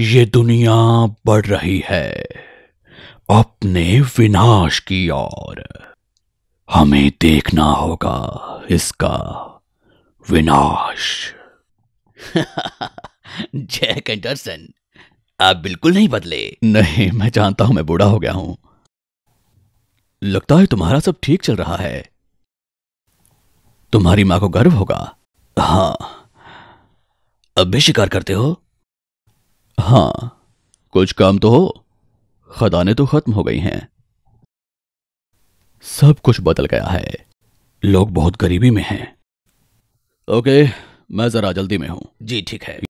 ये दुनिया बढ़ रही है अपने विनाश की ओर हमें देखना होगा इसका विनाश जैक एंडरसन आप बिल्कुल नहीं बदले नहीं मैं जानता हूं मैं बूढ़ा हो गया हूं लगता है तुम्हारा सब ठीक चल रहा है तुम्हारी मां को गर्व होगा हाँ अब भी शिकार करते हो हाँ कुछ काम तो हो खदाने तो खत्म हो गई हैं सब कुछ बदल गया है लोग बहुत गरीबी में हैं ओके मैं जरा जल्दी में हूं जी ठीक है